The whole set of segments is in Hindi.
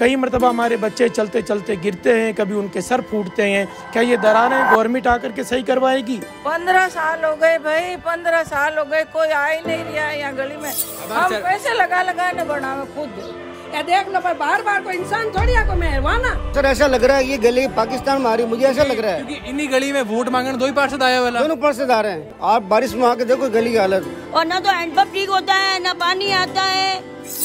कई मरतबा हमारे बच्चे चलते चलते गिरते हैं कभी उनके सर फूटते हैं क्या ये दरारें गवर्नमेंट आकर के सही करवाएगी पंद्रह साल हो गए भाई पंद्रह साल हो गए कोई आ ही नहीं रहा यहाँ गली में हम पैसे लगा लगा ने बढ़ावे खुद क्या देख लो पर बार बार कोई इंसान थोड़ी आपको मेहरबाना सर ऐसा लग रहा है ये गली पाकिस्तान में आ रही मुझे ऐसा लग रहा है क्योंकि इन्हीं गली में वोट मांगने दो ही पार्षद आया वाला दोनों पार्षद आ रहे हैं आप बारिश में आके देखो गली की हालत और न तो हैंडपम्प ठीक होता है न पानी आता है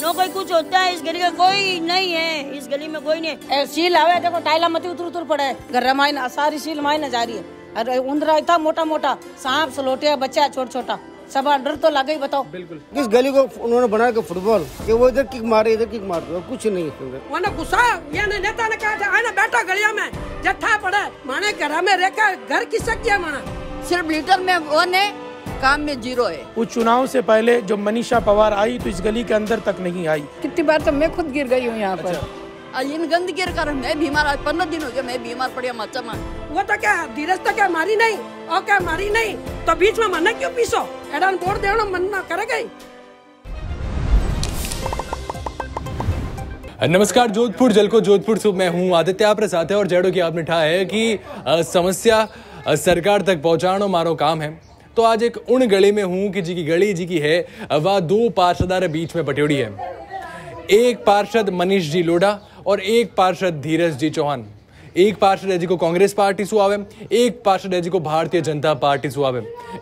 नो कोई कुछ होता है इस गली का कोई नहीं है इस गली में कोई नहीं सील आवे देखो टाइला मत उतर उतर पड़ा है गर्रा माइन सारी सील मायने जा रही है अरे उंदरा इतना मोटा मोटा सांप सलोटिया बच्चा छोटा छोटा सब अंडर तो लगा ही बताओ बिल्कुल किस गली को उन्होंने बनाया कि फुटबॉल कि वो इधर किक मारे इधर किक मार कुछ नहीं इसके अंदर गुस्सा ये ने नेता ने कहा था आना बैठा गलिया में जत्था पड़े माने घर में रहकर घर किसक किया माना सिर्फ लीटर में वो ने काम में जीरो है उस चुनाव से पहले जो मनीषा पवार आई तो इस गली के अंदर तक नहीं आई कितनी बार तो मैं खुद गिर गई हूँ यहाँ पर अच्छा। इन गंदगी के कारण मैं बीमार आज पंद्रह दिन हो गया मैं बीमार पड़ी मचा मार वो तो क्या धीरज तो क्या मारी नहीं और क्या मारी नहीं तो बीच में मना क्यों पीसो बोर्ड ಎಡನ್ ಬೋರ್ಡ್ ದೇವಣ कर गई नमस्कार जोधपुर जल को जोधपुर से मैं हूं आदित्य आप प्रसाद है और जेडो की आपने ठा है कि समस्या सरकार तक पहुंचाना मारो काम है तो आज एक उन गली में हूं कि जी की गली जी की है वह दो पार्षदार बीच में पट्योड़ी है एक पार्षद मनीष जी लोडा और एक पार्षद धीरज जी चौहान एक पार्षद है को कांग्रेस पार्टी से आवे एक पार्षद है को भारतीय जनता पार्टी से आवे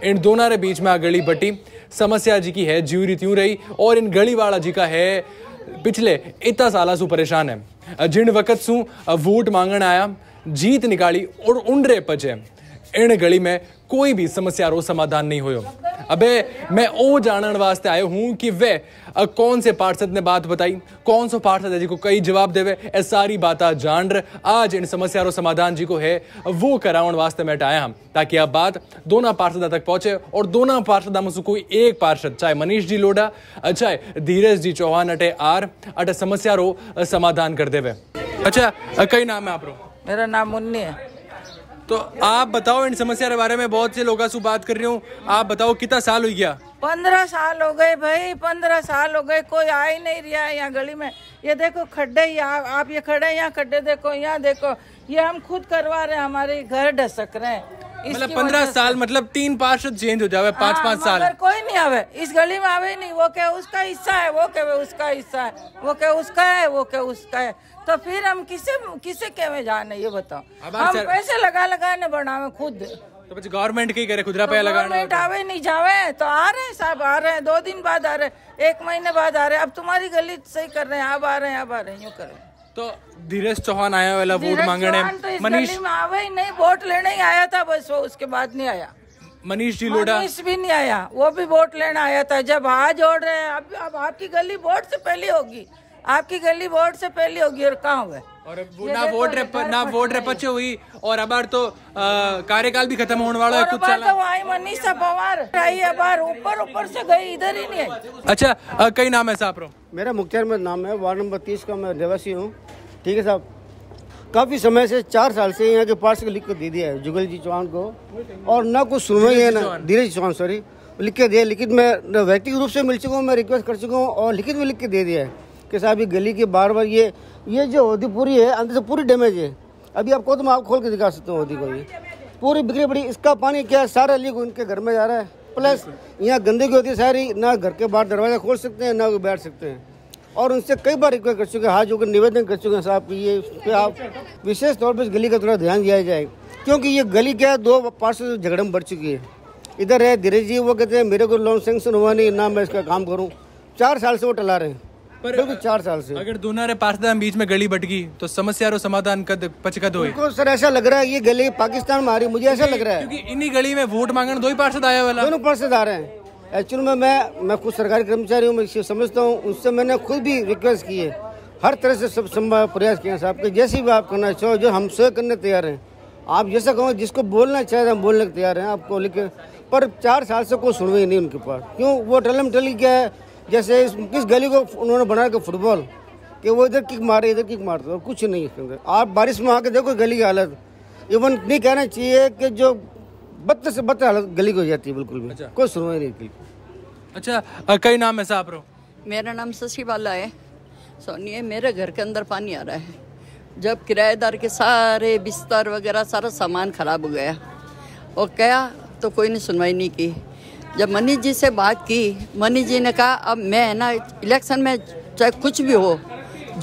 इन दोनों के बीच में आ गली बटी समस्या जी की है ज्यूरी त्यू रही और इन गली वाला जी का है पिछले इतना साल से परेशान है जिन वक्त सु वोट मांगण आया जीत निकाली और उंडरे पचे इन गली में कोई भी समस्या रो समाधान नहीं हो अबे मैं ओ जानन वास्ते आयो हूँ कि वे कौन से पार्षद ने बात बताई कौन सो पार्षद है जी को कई जवाब देवे ऐ सारी बात जान रहे आज इन समस्या रो समाधान जी को है वो कराउन वास्ते मैं आया हम ताकि अब बात दोनों पार्षद तक पहुंचे और दोनों पार्षद में से कोई एक पार्षद चाहे मनीष जी लोडा चाहे धीरज जी चौहान अटे आर अटे समस्या रो समाधान कर देवे अच्छा कई नाम है आप मेरा नाम मुन्नी है तो आप बताओ इन समस्या के बारे में बहुत से लोग से बात कर रही हूँ आप बताओ कितना साल हो गया पंद्रह साल हो गए भाई पंद्रह साल हो गए कोई आ ही नहीं रहा है यहाँ गली में ये देखो खड्डे ही आप, आप ये खड़े यहाँ खड्डे देखो यहाँ देखो ये हम खुद करवा रहे हैं हमारे घर ढसक रहे हैं मतलब पंद्रह साल मतलब तीन पार्षद चेंज हो जावे पाँच हाँ, पाँच साल कोई नहीं आवे इस गली में आवे नहीं वो कह उसका हिस्सा है वो कह उसका हिस्सा है वो क्या उसका है वो क्या उसका है तो फिर हम किसे किसे के में जाने ये बताओ हम पैसे लगा लगा ने बनावे खुद तो बच्चे गवर्नमेंट की करे खुदरा तो पैसा लगा गवर्नमेंट आवे नहीं जावे तो आ रहे हैं साहब आ रहे हैं दो दिन बाद आ रहे हैं एक महीने बाद आ रहे हैं अब तुम्हारी गली सही कर रहे हैं अब आ रहे हैं अब आ रहे हैं यूँ कर रहे हैं तो धीरेज चौहान आया वाला वोट मांगने तो मनीष नहीं वोट लेने ही आया था बस वो उसके बाद नहीं आया मनीष जी लोडा मनीष भी नहीं आया वो भी वोट लेना आया था जब आज ओढ़ रहे हैं अब अब आपकी गली वोट से पहले होगी आपकी गली वोट से पहले होगी और कहाँ हुआ और ना वोट ना वोट रेपच हुई और अब तो कार्यकाल भी खत्म होने वाला है कुछ तो आई मनीषा पवार आई अब ऊपर ऊपर से गई इधर ही नहीं अच्छा कई नाम है साहब मेरा मुख्तार में नाम है वार्ड नंबर तीस का मैं निवासी हूँ ठीक है साहब काफ़ी समय से चार साल से यहाँ के पार्स लिख के दे दिया है जुगल जी चौहान को और ना कुछ सुनवाई है ना धीरज चौहान सॉरी लिख के दिया लिखित में व्यक्तिगत रूप से मिल चुका हूँ मैं रिक्वेस्ट कर चुका हूँ और लिखित में लिख के दे दिया है कि साहब ये गली के बार बार ये ये जो होती पूरी है अंदर से पूरी डैमेज है अभी आपको तो मैं आप खोल के दिखा सकता हूँ होती को भी पूरी बिगड़ी पड़ी इसका पानी क्या है सारा लीक उनके घर में जा रहा है प्लस यहाँ गंदगी होती है सारी ना घर के बाहर दरवाज़ा खोल सकते हैं ना बैठ सकते हैं और उनसे कई बार रिक्वेस्ट कर चुके हैं हाथ जो निवेदन कर चुके हैं साहब ये पे आप विशेष तौर पर इस गली का थोड़ा ध्यान दिया जाए क्योंकि ये गली क्या है दो पार्षद झगड़े में बढ़ चुकी है इधर है धीरे जी वो कहते हैं मेरे को लोन सेंक्शन हुआ नहीं ना मैं इसका काम करूँ चार साल से वो टला रहे हैं पर बिल्कुल चार साल से अगर दोनों दोनारे पाकिस्तान बीच में गली बट गई तो समस्या और समाधान कद पचकद हो सर ऐसा लग रहा है ये गली पाकिस्तान में आ रही मुझे ऐसा लग रहा है क्योंकि इन्हीं गली में वोट मांगने दो ही पार्षद आया वाला दोनों पार्षद आ रहे हैं एक्चुअल में मैं मैं खुद सरकारी कर्मचारी हूँ मैं समझता हूँ उससे मैंने खुद भी रिक्वेस्ट की है हर तरह से सब संभव प्रयास किए हैं साहब के जैसे भी आप करना चाहो जो हम सो करने तैयार हैं आप जैसा कहो जिसको बोलना चाहे तो हम बोलने तैयार हैं आपको लेकिन पर चार साल से कोई सुनवाई नहीं उनके पास क्यों वो टलम टली क्या है जैसे किस गली को उन्होंने बनाया कि फुटबॉल कि वो इधर किक मारे इधर किक मारते और कुछ नहीं इसके अंदर आप बारिश में आके देखो गली की हालत इवन नहीं कहना चाहिए कि जो बदतर से बदतर हालत गली की हो जाती है बिल्कुल भी अच्छा। कोई सुनवाई नहीं की अच्छा कई नाम है साहब मेरा नाम शशि बाला है सोनिए मेरे घर के अंदर पानी आ रहा है जब किराएदार के सारे बिस्तर वगैरह सारा सामान खराब हो गया और क्या तो कोई ने सुनवाई नहीं की जब मनीष जी से बात की मनीष जी ने कहा अब मैं है ना इलेक्शन में चाहे कुछ भी हो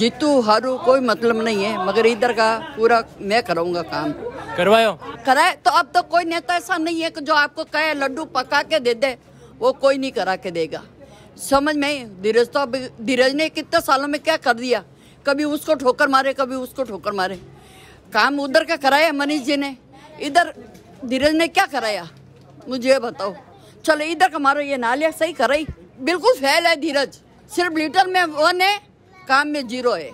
जीतू हारू कोई मतलब नहीं है मगर इधर का पूरा मैं कराऊंगा काम करवायो कराए तो अब तो कोई नेता ऐसा नहीं है कि जो आपको कहे लड्डू पका के दे दे वो कोई नहीं करा के देगा समझ में धीरज तो अब धीरज ने कितने सालों में क्या कर दिया कभी उसको ठोकर मारे कभी उसको ठोकर मारे काम उधर का कराया मनीष जी ने इधर धीरज ने क्या कराया मुझे बताओ चलो इधर का मारो ये नालिया सही कर रही बिल्कुल फेल है धीरज सिर्फ लीटर में वन है काम में जीरो है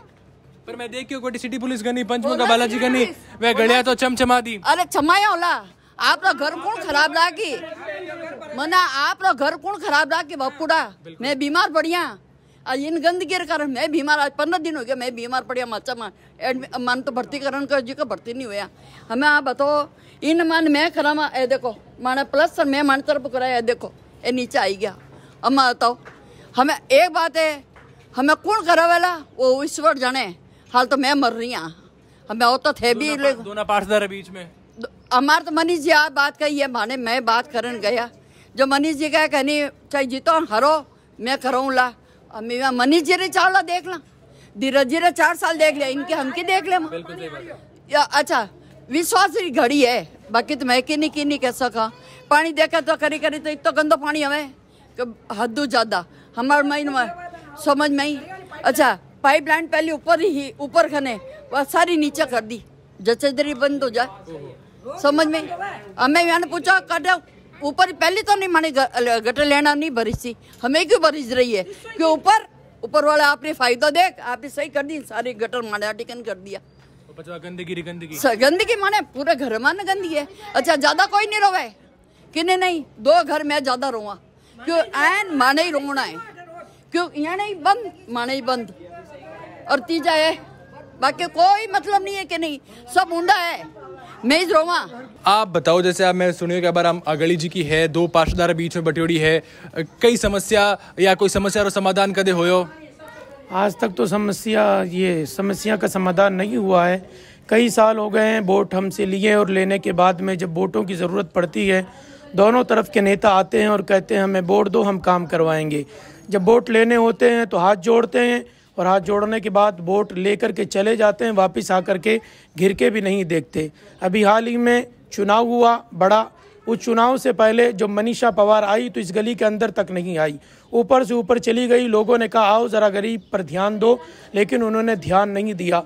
पर मैं देख हूँ सिटी पुलिस गनी पंचमुखा बालाजी गनी वे गड़िया तो चमचमा दी अरे चमाया होला आप घर कौन खराब राखी मना आप घर कौन खराब राखी बपुड़ा मैं बीमार पड़िया इन गंदगी के कारण मैं बीमार आज पंद्रह दिन हो गया मैं बीमार पड़िया अच्छा माचा मान एडमिट मन तो भर्ती करण कर जी का भर्ती नहीं हुआ हमें आप बताओ इन मन मैं करा मा ए देखो माना प्लस सर मैं मान तरफ कराया देखो ये नीचे आई गया अब मैं बताओ हमें एक बात है हमें कौन करा वाला वो ईश्वर जाने हाल तो मैं मर रही हाँ हमें वो तो थे भी दोनों पाठदार बीच में हमारे तो मनीष जी आप बात कही है माने मैं बात करन गया जो मनीष जी का कहनी चाहे जीतो हरो मैं करूँ ला अब मेरा मनीष जीरे चावला देख ला धीरज जीरे चार साल देख लिया इनके हमके देख ले अच्छा विश्वास की घड़ी है बाकी तो मैं किन्नी किन्नी कह सका पानी देखा तो करी करी तो इतना गंदा पानी हमें तो हदू ज्यादा हमारे माइन समझ में ही अच्छा पाइप लाइन पहले ऊपर ही ऊपर खने वह सारी नीचे कर दी जचेदरी बंद हो जाए समझ में हमें यहाँ पूछा कर ऊपर पहले तो नहीं माने गटर लेना नहीं बरिश थी हमें क्यों बरिश रही है क्यों ऊपर ऊपर वाला आपने फायदा देख आपने सही कर दी सारे गटर माने टिकन कर दिया गंदगी गंदगी गंदगी माने पूरे घर में गंदगी है अच्छा ज्यादा कोई नहीं रोवे कि नहीं दो घर में ज्यादा रोवा क्यों एन माने ही रोना है क्यों यहाँ नहीं बंद माने ही बंद और तीजा है बाकी कोई मतलब नहीं है कि नहीं सब ऊंडा है मैं रोमा आप बताओ जैसे आप मैं सुनियो कि बार हम अगली जी की है दो पार्षदारा बीच में बटोड़ी है कई समस्या या कोई समस्या और समाधान कदे हो आज तक तो समस्या ये समस्या का समाधान नहीं हुआ है कई साल हो गए हैं वोट हमसे लिए और लेने के बाद में जब वोटों की ज़रूरत पड़ती है दोनों तरफ के नेता आते हैं और कहते हैं हमें वोट दो हम काम करवाएंगे जब वोट लेने होते हैं तो हाथ जोड़ते हैं और हाथ जोड़ने के बाद वोट लेकर के चले जाते हैं वापस आकर के घिर के भी नहीं देखते अभी हाल ही में चुनाव हुआ बड़ा उस चुनाव से पहले जो मनीषा पवार आई तो इस गली के अंदर तक नहीं आई ऊपर से ऊपर चली गई लोगों ने कहा आओ ज़रा गरीब पर ध्यान दो लेकिन उन्होंने ध्यान नहीं दिया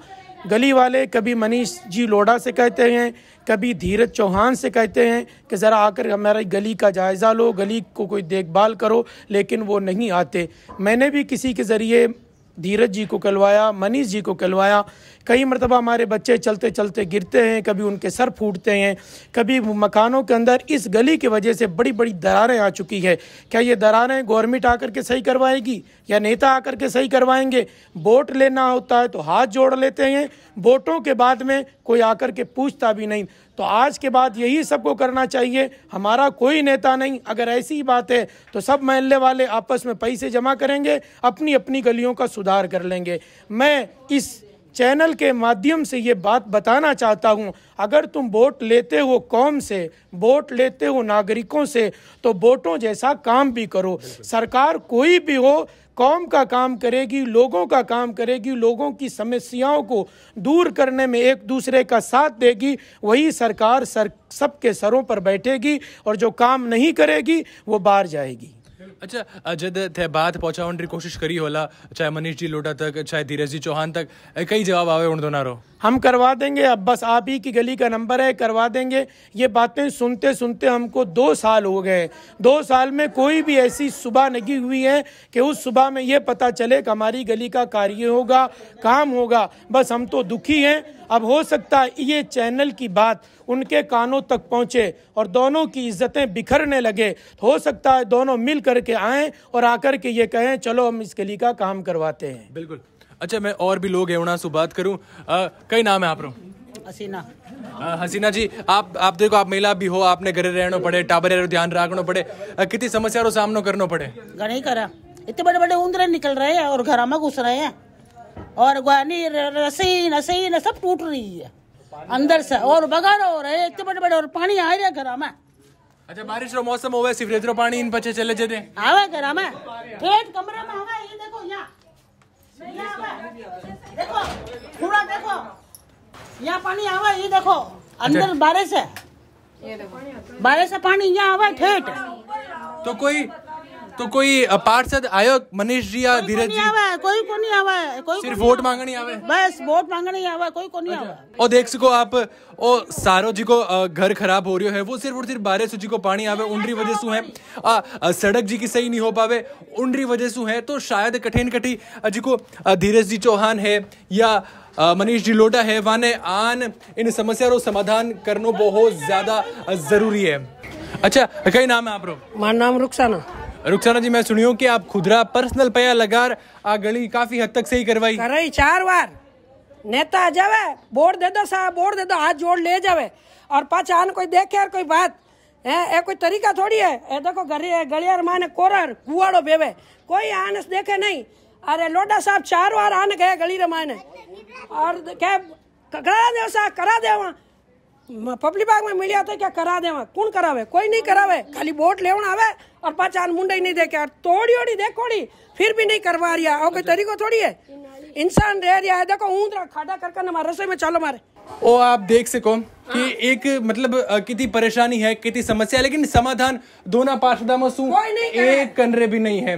गली वाले कभी मनीष जी लोढ़ा से कहते हैं कभी धीरज चौहान से कहते हैं कि ज़रा आकर हमारी गली का जायज़ा लो गली को कोई देखभाल करो लेकिन वो नहीं आते मैंने भी किसी के ज़रिए धीरज जी को कहलवाया मनीष जी को कहलवाया कई मरतबा हमारे बच्चे चलते चलते गिरते हैं कभी उनके सर फूटते हैं कभी मकानों के अंदर इस गली की वजह से बड़ी बड़ी दरारें आ चुकी है क्या ये दरारें गवर्नमेंट आकर के सही करवाएगी या नेता आकर के सही करवाएंगे वोट लेना होता है तो हाथ जोड़ लेते हैं वोटों के बाद में कोई आकर के पूछता भी नहीं तो आज के बाद यही सबको करना चाहिए हमारा कोई नेता नहीं अगर ऐसी ही बात है तो सब महल्ले वाले आपस में पैसे जमा करेंगे अपनी अपनी गलियों का सुधार कर लेंगे मैं इस चैनल के माध्यम से ये बात बताना चाहता हूँ अगर तुम वोट लेते हो कौम से वोट लेते हो नागरिकों से तो वोटों जैसा काम भी करो सरकार कोई भी हो कौम का काम करेगी लोगों का काम करेगी लोगों की समस्याओं को दूर करने में एक दूसरे का साथ देगी वही सरकार सर सबके सरों पर बैठेगी और जो काम नहीं करेगी वो बाहर जाएगी अच्छा अजद थे बात पहुंचावण री कोशिश करी होला चाहे मनीष जी लोटा तक चाहे धीरज जी चौहान तक कई जवाब आवे उन दोनों रो हम करवा देंगे अब बस आप ही की गली का नंबर है करवा देंगे ये बातें सुनते सुनते हमको दो साल हो गए दो साल में कोई भी ऐसी सुबह लगी हुई है कि उस सुबह में ये पता चले कि हमारी गली का कार्य होगा काम होगा बस हम तो दुखी हैं अब हो सकता है ये चैनल की बात उनके कानों तक पहुंचे और दोनों की इज्जतें बिखरने लगे हो सकता है दोनों मिल करके आए और आकर के ये कहें चलो हम इस गली का काम करवाते हैं बिल्कुल अच्छा मैं और भी लोग हैं से बात करूँ कई नाम है आप लोग हसीना हसीना जी आप आप देखो आप महिला भी हो आपने घरे रहना पड़े टाबर ध्यान रखना पड़े कितनी समस्या का सामना करना पड़े घर ही करा इतने बड़े बड़े उंदरे निकल रहे हैं और घर में घुस रहे हैं और ग्वानी नसी रसीन सब टूट रही है अंदर से और बगार हो रहे इतने बड़े बड़े और पानी आ रहा घर में अच्छा बारिश रो मौसम हो होवे सिफरेज रो पानी इन पचे चले जाते आवे घर में ठेठ कमरे में आवे ये देखो यहां देखो पूरा देखो यहां पानी आवे ये देखो अंदर अच्छा। बारिश है ये देखो बारिश से पानी यहां आवे ठेठ तो कोई तो कोई पार्षद आयो मनीष जी या धीरज जी आवे कोई को नहीं आवा कोई सिर्फ वोट मांगने आवे बस वोट मांगने आवा कोई को नहीं अच्छा। आवा और देख सको आप ओ सारो जी को घर खराब हो रियो है वो सिर्फ और सिर्फ बारिश जी को पानी आवे उंडरी वजह से है सड़क जी की सही नहीं हो पावे उंडरी वजह से है तो शायद कठिन कठी जी को धीरज जी चौहान है या मनीष जी लोटा है वाने आन इन समस्या रो समाधान करनो बहुत ज्यादा जरूरी है अच्छा कई नाम है आप रो मारा नाम रुखसाना रुखसाना जी मैं सुनियो कि आप खुदरा पर्सनल पया लगा आ गली काफी हद तक सही करवाई कराई चार बार नेता आ जावे बोर्ड दे दो साहब बोर्ड दे दो हाथ जोड़ ले जावे और पाचा कोई देखे और कोई बात है ए, कोई तरीका थोड़ी है ए देखो गरी गलियार माने कोरर कुआड़ो बेवे कोई आनस देखे नहीं अरे लोडा साहब चार बार आन गए गली रे माने और क्या करा दे करा दे वहाँ बाग में मिलिया तो क्या करा दे कौन करावे कोई नहीं करावे खाली वोट લેવણ आवे और पाचान मुंडे नहीं देखे और तोड़ी ओड़ी देखोड़ी फिर भी नहीं करवा रिया और कोई तरीको थोड़ी है इंसान रह रहा है देखो ऊंद खाडा करके मारे रसोई में चलो मारे ओ आप देख सको कि हाँ। एक मतलब कितनी परेशानी है कितनी समस्या लेकिन समाधान दोना में सू एक कनरे भी नहीं है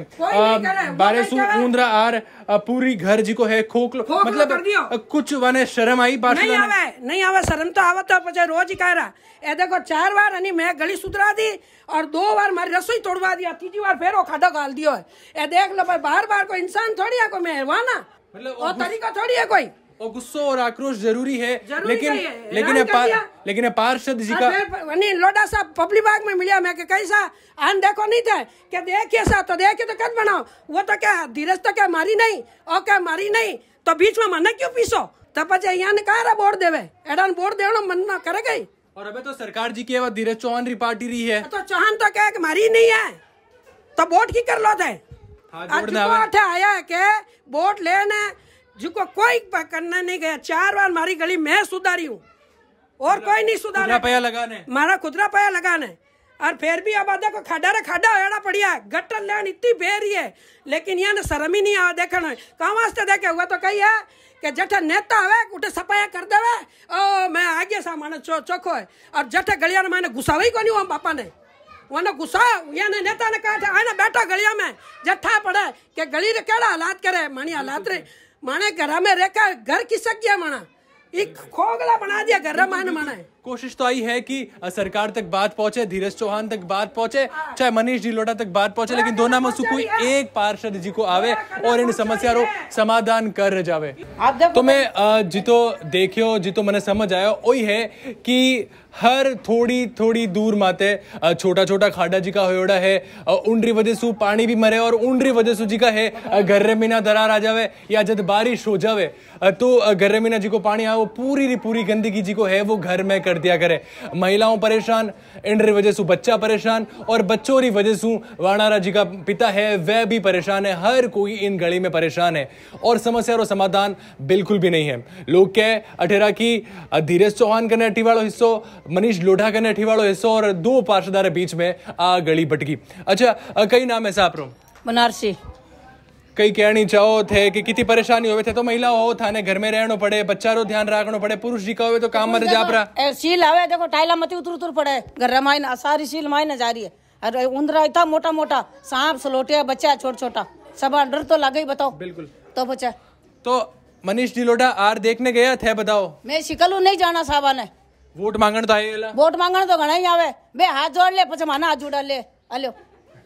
बारह सू ऊंदरा आर पूरी घर जी को है खोखलो मतलब कुछ वाने शर्म आई पार्षद नहीं आवे नहीं आवे शर्म तो आवे तो पचे रोज ही कह रहा ए देखो चार बार अनी मैं गली सुधरा दी और दो बार मारी रसोई तोड़वा दिया तीसरी बार फिर खादा गाल दियो है ए देख लो पर बार बार कोई इंसान थोड़ी है कोई मेहरबाना मतलब तरीका थोड़ी है कोई और गुस्सा और आक्रोश जरूरी है जरूरी लेकिन है। लेकिन पार, लेकिन पार्षद जी का लोडा साहब पब्लिक बाग में मिलिया मैं कैसा आन देखो नहीं थे क्या देख कैसा तो देख तो कद बनाओ वो तो क्या धीरज तो क्या मारी नहीं और क्या मारी नहीं तो बीच में मना क्यों पीसो तब तो पचे यहाँ ने कहा बोर्ड देवे एडान बोर्ड दे मन कर गई और अभी तो सरकार जी की धीरज चौहान री पार्टी रही है तो चौहान तो क्या मारी नहीं है तो वोट की कर लो थे हाँ, आया है के वोट लेने जिको कोई करना नहीं गया चार बार मारी गली मैं सुधारी हूँ और कोई नहीं सुधारा पाया लगाने मारा खुदरा पाया लगाने और फिर भी आबादा को खाडा रे खाडा हेड़ा पड़िया है गटर लेन इतनी बेरी है लेकिन यहाँ शर्म ही नहीं आ देखना कहाँ वास्ते देखे हुआ तो कही है कि जठ नेता है उठे सफाया कर देवे ओ मैं आ गया सामान चो, चोखो है और जठ गलिया ने मैंने गुस्सा ही को नहीं हुआ पापा ने वहाँ गुस्सा यहाँ ने नेता ने कहा था आना बैठा गलिया में जट्ठा पड़े कि गली रे केड़ा हालात करे मानी हालात रे माने घर में रहकर घर खिसक गया माना एक खोगला बना दिया घर माने माना है कोशिश तो आई है कि सरकार तक बात पहुंचे धीरज चौहान तक बात पहुंचे चाहे मनीष डिलोटा तक बात पहुंचे लेकिन दोनों में से कोई एक पार्षद जी को आवे और इन समस्या रो समाधान कर जावे तो मैं जितो देखियो जितो मैंने समझ आया वही है कि हर थोड़ी थोड़ी दूर माते छोटा छोटा खाडा जी का होयोड़ा है उंडरी वजह से पानी भी मरे और उंडरी वजह से जी का है घर्रे मीना दरार आ जावे या जब बारिश हो जावे तो घर्रे मीना जी को पानी आवे वो पूरी पूरी गंदगी जी को है वो घर में कर कर दिया करे महिलाओं परेशान इन वजह से बच्चा परेशान और बच्चों की वजह से वाणारा जी का पिता है वह भी परेशान है हर कोई इन गली में परेशान है और समस्या और समाधान बिल्कुल भी नहीं है लोग कह अठेरा की धीरज चौहान का कने वालों हिस्सों मनीष लोढ़ा का कने वालों हिस्सों और दो पार्षदार बीच में आ गली बटगी अच्छा कई नाम है साहब बनारसी कई कहनी चाहो थे कि कितनी परेशानी होवे थे तो महिला हो थाने घर में रहना पड़े बच्चा रो ध्यान रखना पड़े पुरुष जी का होवे तो काम मर जा रहा शील आवे देखो टाइला मत उतर उतर पड़े घर माइन सारी सील मायने जा रही है अरे उंदरा इतना मोटा मोटा सांप सलोटिया बच्चा छोटा छोटा सब डर तो लगे ही बताओ बिल्कुल तो बच्चा तो मनीष डिलोटा आर देखने गया थे बताओ मैं शिकलू नहीं जाना साहबा ने वोट मांगण तो आई वोट मांगण तो घना ही आवे बे हाथ जोड़ ले पछे माना हाथ जोड़ ले अलो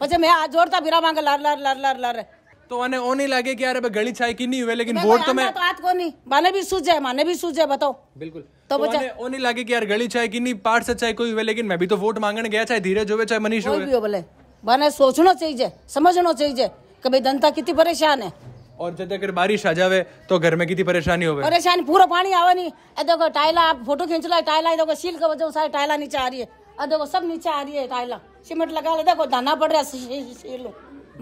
पछे मैं हाथ जोड़ता बिरा मांगे लार लार लार लार लार, लार। तो મને ઓ નહીં લાગે કે યાર गली छाई की नहीं हुए लेकिन वोट तो मैं बात को नहीं माने भी सूझ जाए माने भी सूझ जाए बताओ बिल्कुल तो बचा ओ नहीं लगे कि यार गली छाई की नहीं पार्ट से सच्चाई कोई हुए लेकिन मैं भी तो वोट मांगने गया चाहे धीरे जो चाहे मनीष होवे भी हो भले माने सोचना चाहिए समझना चाहिए कभी जनता कितनी परेशान है और जब अगर बारिश आ जावे तो घर में कितनी परेशानी होवे परेशानी पूरा पानी आवा नहीं ए देखो टाइला आप फोटो खींच लो टाइला देखो सील का वजह सारे टाइला नीचे आ रही है देखो सब नीचे आ रही है टाइला सीमेंट लगा ले देखो दाना पड़ रहा है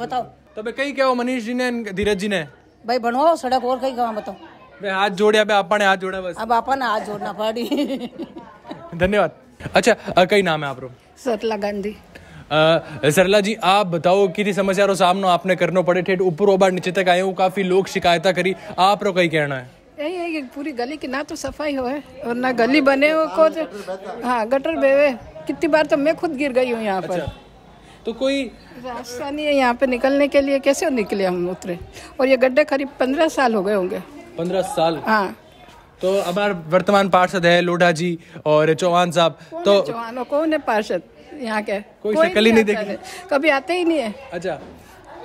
बताओ तो भाई कई कहो मनीष जी ने धीरज जी ने भाई बनवाओ सड़क और कई कहा बताओ भाई हाथ जोड़े अबे आपा ने हाथ जोड़ा बस अब आपा ने हाथ जोड़ना पड़ी धन्यवाद अच्छा आ, कई नाम है आप सरला गांधी सरला जी आप बताओ कितनी समस्या रो सामनो आपने करनो पड़े ठेठ ऊपर बार नीचे तक आए हूँ काफी लोग शिकायत करी आप रो कई कहना है यही है कि पूरी गली की ना तो सफाई हो है और ना गली बने हो को तो- हाँ गटर बेवे कितनी बार तो मैं खुद गिर गई हूँ यहाँ पर अच्छा। तो कोई रास्ता नहीं है यहाँ पे निकलने के लिए कैसे निकले हम उतरे और ये गड्ढे करीब पंद्रह साल हो गए होंगे पंद्रह साल हाँ तो हमारे वर्तमान पार्षद है लोढ़ा जी और चौहान साहब तो चौहान कौन है पार्षद यहाँ के कोई, कोई शक्ल ही नहीं, नहीं देखी कभी आते ही नहीं है अच्छा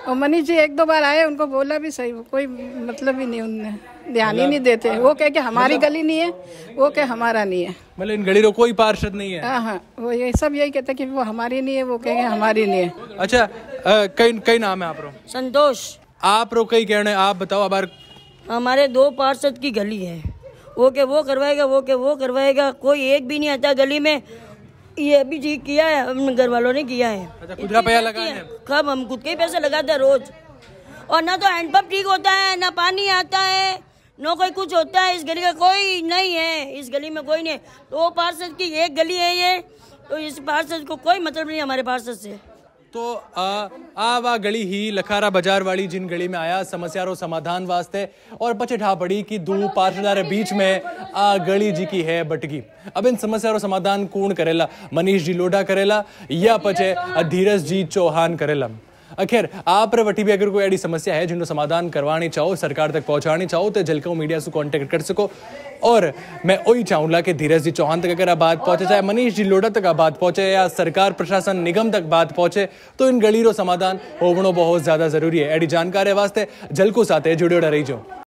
और मनीष जी एक दो बार आए उनको बोला भी सही कोई मतलब ही नहीं उनने ध्यान ही नहीं देते वो कह के हमारी गली नहीं है वो कह हमारा नहीं है मतलब इन गली कोई पार्षद नहीं है हाँ हाँ वो ये सब यही कहते कि वो हमारी नहीं है वो कह हमारी नहीं है अच्छा कई कई नाम है आप संतोष आप रो कई कहने आप बताओ अब हमारे दो पार्षद की गली है वो के वो करवाएगा वो के वो करवाएगा कोई एक भी नहीं आता गली में ये भी ठीक किया है हम घर वालों ने किया है अच्छा, खुद का पैसा कब हम खुद के ही पैसे लगाते हैं रोज और ना तो हैंडपम्प ठीक होता है ना पानी आता है न कोई कुछ होता है इस गली का कोई नहीं है इस गली में कोई नहीं है तो पार्षद की एक गली है ये तो इस पार्षद को कोई मतलब नहीं हमारे पार्षद से तो आ वा गली ही लखारा बाजार वाली जिन गली में आया समस्या और समाधान वास्ते और पचे ठा पड़ी कि दू पार्षदार बीच में आ गली जी की है बटगी अब इन समस्या और समाधान कौन करेला मनीष जी लोढ़ा करेला या पचे धीरज जी चौहान करेला અખેર आप वटी भी अगर कोई એડી समस्या है जिनको समाधान करवानी चाहो सरकार तक પહોંચાડनी चाहो तो झलकाऊ मीडिया से कॉन्टेक्ट कर सको और मैं वही चाहूँगा कि धीरज जी चौहान तक अगर बात पहुँचे चाहे तो- मनीष जी लोडा तक बात पहुँचे या सरकार प्रशासन निगम तक बात पहुँचे तो इन गलीरो समाधान होवणो बहुत ज़्यादा जरूरी है अड़ी जानकारी वास्ते झलकू साथ जुड़े रही जाओ